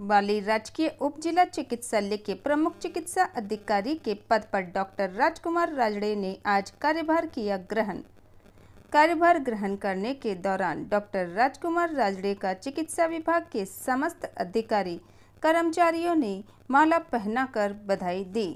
बाली राजकीय उप जिला चिकित्सालय के प्रमुख चिकित्सा अधिकारी के पद पर डॉक्टर राजकुमार राजड़े ने आज कार्यभार किया ग्रहण कार्यभार ग्रहण करने के दौरान डॉक्टर राजकुमार राजड़े का चिकित्सा विभाग के समस्त अधिकारी कर्मचारियों ने माला पहनाकर बधाई दी